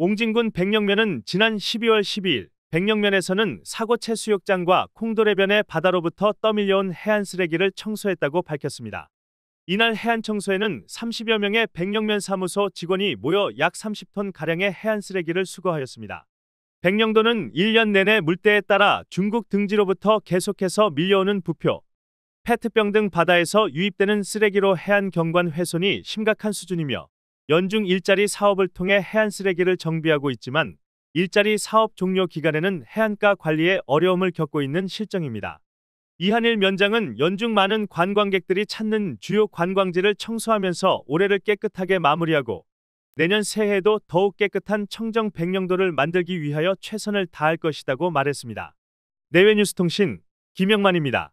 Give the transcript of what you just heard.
옹진군 백령면은 지난 12월 12일 백령면에서는 사고채 수욕장과 콩도래변의 바다로부터 떠밀려온 해안 쓰레기를 청소했다고 밝혔습니다. 이날 해안 청소에는 30여 명의 백령면 사무소 직원이 모여 약 30톤 가량의 해안 쓰레기를 수거하였습니다. 백령도는 1년 내내 물때에 따라 중국 등지로부터 계속해서 밀려오는 부표, 페트병 등 바다에서 유입되는 쓰레기로 해안 경관 훼손이 심각한 수준이며 연중 일자리 사업을 통해 해안 쓰레기를 정비하고 있지만 일자리 사업 종료 기간에는 해안가 관리에 어려움을 겪고 있는 실정입니다. 이한일 면장은 연중 많은 관광객들이 찾는 주요 관광지를 청소하면서 올해를 깨끗하게 마무리하고 내년 새해에도 더욱 깨끗한 청정 백령도를 만들기 위하여 최선을 다할 것이다고 말했습니다. 내외뉴스통신 김영만입니다.